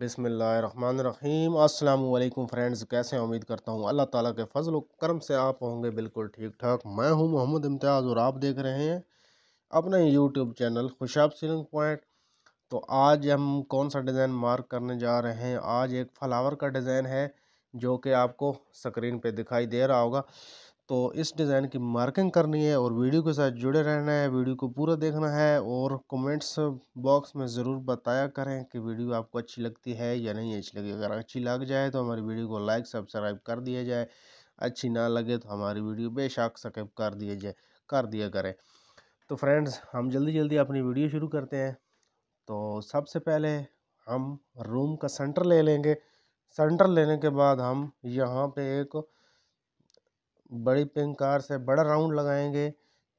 बिसमीम अल्लाम फ्रेंड्स कैसे उम्मीद करता हूँ अल्लाह ताला के फजल करम से आप होंगे बिल्कुल ठीक ठाक मैं हूँ मोहम्मद इम्तियाज़ और आप देख रहे हैं अपना YouTube channel Khushab ceiling point तो आज हम कौन सा डिज़ाइन मार्क करने जा रहे हैं आज एक फ्लावर का डिज़ाइन है जो कि आपको स्क्रीन पर दिखाई दे रहा होगा तो इस डिज़ाइन की मार्किंग करनी है और वीडियो के साथ जुड़े रहना है वीडियो को पूरा देखना है और कमेंट्स बॉक्स में ज़रूर बताया करें कि वीडियो आपको अच्छी लगती है या नहीं अच्छी लगी अगर अच्छी लग जाए तो हमारी वीडियो को लाइक सब्सक्राइब कर दिया जाए अच्छी ना लगे तो हमारी वीडियो बेशक सकेब कर दिया जाए कर दिया करें तो फ्रेंड्स हम जल्दी जल्दी अपनी वीडियो शुरू करते हैं तो सबसे पहले हम रूम का सेंटर ले लेंगे सेंटर लेने के बाद हम यहाँ पे एक बड़ी पिंक कार से बड़ा राउंड लगाएंगे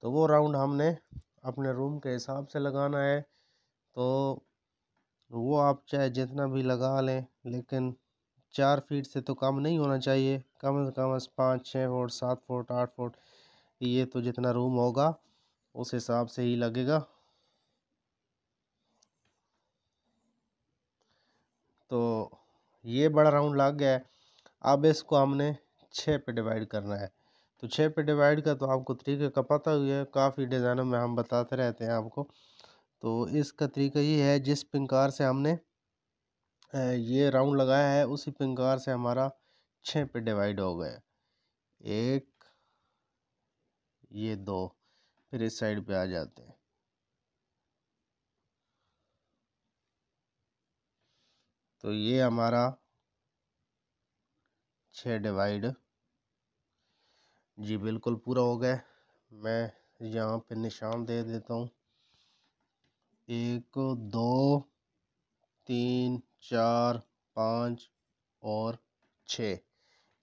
तो वो राउंड हमने अपने रूम के हिसाब से लगाना है तो वो आप चाहे जितना भी लगा लें लेकिन चार फीट से तो कम नहीं होना चाहिए कम से कम पाँच छः फुट सात फुट आठ फुट ये तो जितना रूम होगा उस हिसाब से ही लगेगा तो ये बड़ा राउंड लग गया है अब इसको हमने छः पे डिवाइड करना है तो छः पे डिवाइड का तो आपको तरीके का पता हुआ है काफ़ी डिज़ाइनों में हम बताते रहते हैं आपको तो इसका तरीका ये है जिस पिंकार से हमने ये राउंड लगाया है उसी पिंकार से हमारा छः पे डिवाइड हो गया एक ये दो फिर इस साइड पे आ जाते हैं तो ये हमारा छः डिवाइड जी बिल्कुल पूरा हो गया मैं यहाँ पे निशान दे देता हूँ एक दो तीन चार पाँच और छः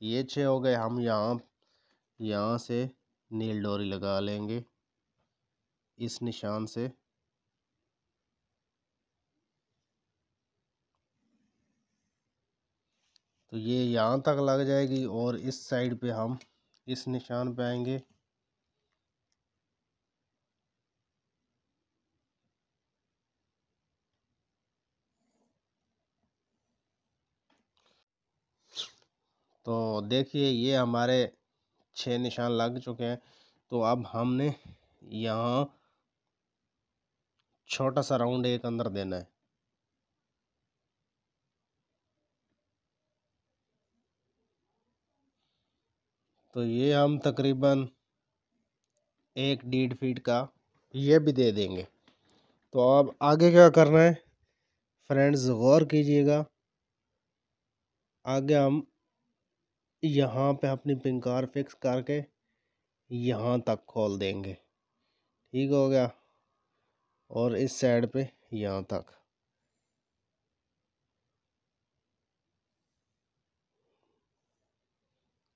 ये छः हो गए हम यहाँ यहाँ से नील डोरी लगा लेंगे इस निशान से तो ये यहाँ तक लग जाएगी और इस साइड पे हम इस निशान पर आएंगे तो देखिए ये हमारे छः निशान लग चुके हैं तो अब हमने यहाँ छोटा सा राउंड एक अंदर देना है तो ये हम तकरीबन एक डेढ़ फीट का ये भी दे देंगे तो अब आगे क्या करना है फ्रेंड्स गौर कीजिएगा आगे हम यहाँ पे अपनी पिंकार फिक्स करके यहाँ तक खोल देंगे ठीक हो गया और इस साइड पे यहाँ तक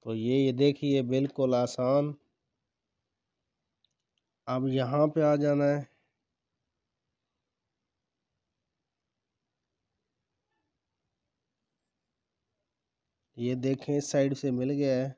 तो ये ये देखिए बिल्कुल आसान अब यहाँ पे आ जाना है ये देखें इस साइड से मिल गया है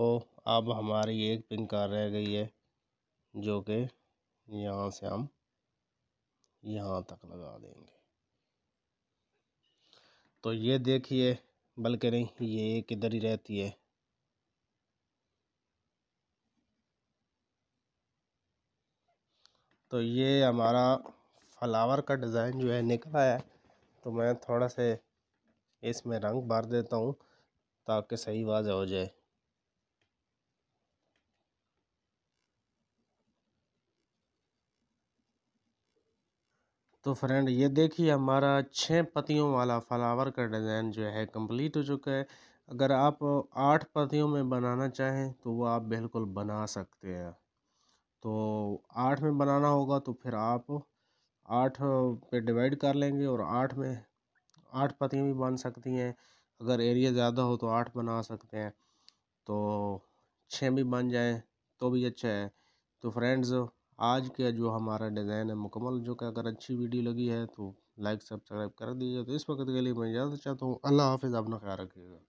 ओ तो अब हमारी एक पिन कार रह गई है जो कि यहाँ से हम यहाँ तक लगा देंगे तो ये देखिए बल्कि नहीं ये एक इधर ही रहती है तो ये हमारा फ्लावर का डिज़ाइन जो है निकला है तो मैं थोड़ा से इसमें रंग भर देता हूँ ताकि सही वाजा हो जाए तो फ्रेंड ये देखिए हमारा छः पतियों वाला फ्लावर का डिज़ाइन जो है कंप्लीट हो चुका है अगर आप आठ पतियों में बनाना चाहें तो वो आप बिल्कुल बना सकते हैं तो आठ में बनाना होगा तो फिर आप आठ पे डिवाइड कर लेंगे और आठ में आठ पतियाँ भी बन सकती हैं अगर एरिया ज़्यादा हो तो आठ बना सकते हैं तो छः भी बन जाए तो भी अच्छा है तो फ्रेंड्स आज का जो हमारा डिज़ाइन है मुकम्मल जो कि अगर अच्छी वीडियो लगी है तो लाइक सब्सक्राइब कर दीजिए तो इस वक्त के लिए मैं इजाज़त चाहता हूँ अल्लाह हाफिज़ अपना ख्याल रखिएगा